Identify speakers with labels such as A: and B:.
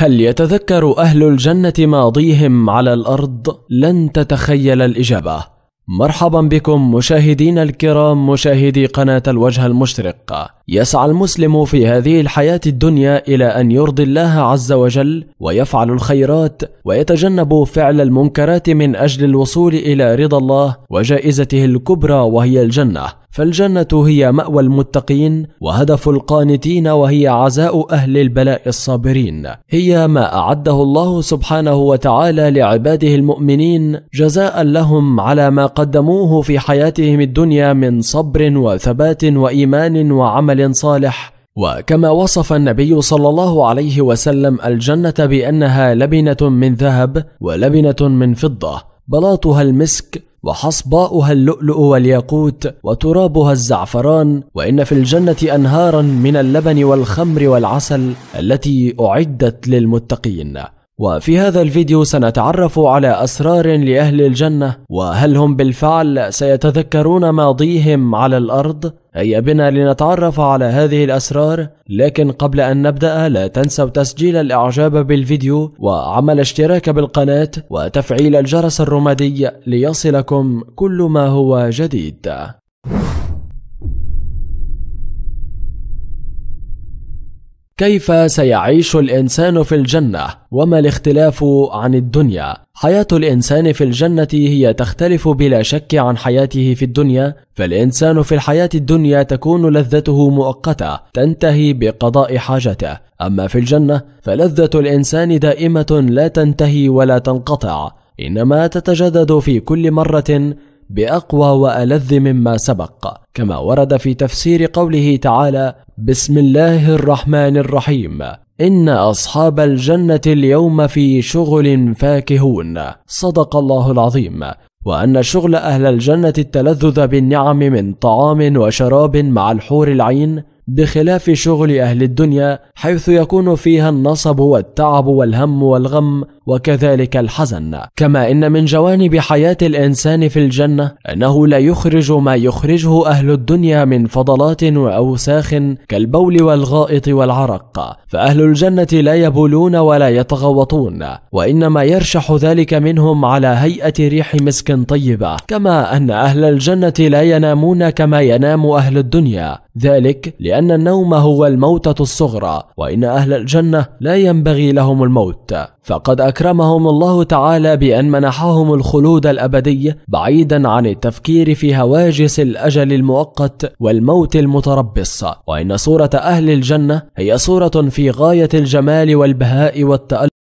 A: هل يتذكر أهل الجنة ماضيهم على الأرض؟ لن تتخيل الإجابة. مرحبا بكم مشاهدينا الكرام مشاهدي قناة الوجه المشرق. يسعى المسلم في هذه الحياة الدنيا إلى أن يرضي الله عز وجل ويفعل الخيرات ويتجنب فعل المنكرات من أجل الوصول إلى رضا الله وجائزته الكبرى وهي الجنة. فالجنة هي مأوى المتقين وهدف القانتين وهي عزاء أهل البلاء الصابرين هي ما أعده الله سبحانه وتعالى لعباده المؤمنين جزاء لهم على ما قدموه في حياتهم الدنيا من صبر وثبات وإيمان وعمل صالح وكما وصف النبي صلى الله عليه وسلم الجنة بأنها لبنة من ذهب ولبنة من فضة بلاطها المسك وحصباؤها اللؤلؤ والياقوت وترابها الزعفران وان في الجنه انهارا من اللبن والخمر والعسل التي اعدت للمتقين وفي هذا الفيديو سنتعرف على أسرار لأهل الجنة وهل هم بالفعل سيتذكرون ماضيهم على الأرض؟ هيا بنا لنتعرف على هذه الأسرار لكن قبل أن نبدأ لا تنسوا تسجيل الإعجاب بالفيديو وعمل اشتراك بالقناة وتفعيل الجرس الرمادي ليصلكم كل ما هو جديد كيف سيعيش الانسان في الجنه وما الاختلاف عن الدنيا حياه الانسان في الجنه هي تختلف بلا شك عن حياته في الدنيا فالانسان في الحياه الدنيا تكون لذته مؤقته تنتهي بقضاء حاجته اما في الجنه فلذه الانسان دائمه لا تنتهي ولا تنقطع انما تتجدد في كل مره باقوى والذ مما سبق كما ورد في تفسير قوله تعالى بسم الله الرحمن الرحيم ان اصحاب الجنه اليوم في شغل فاكهون صدق الله العظيم وان شغل اهل الجنه التلذذ بالنعم من طعام وشراب مع الحور العين بخلاف شغل اهل الدنيا حيث يكون فيها النصب والتعب والهم والغم وكذلك الحزن كما ان من جوانب حياه الانسان في الجنه انه لا يخرج ما يخرجه اهل الدنيا من فضلات واوساخ كالبول والغائط والعرق فاهل الجنه لا يبولون ولا يتغوطون وانما يرشح ذلك منهم على هيئه ريح مسك طيبه كما ان اهل الجنه لا ينامون كما ينام اهل الدنيا ذلك لأن النوم هو الموتة الصغرى وإن أهل الجنة لا ينبغي لهم الموت فقد أكثر أكرمهم الله تعالى بأن منحهم الخلود الأبدي بعيدا عن التفكير في هواجس الأجل المؤقت والموت المتربص وإن صورة أهل الجنة هي صورة في غاية الجمال والبهاء والتألق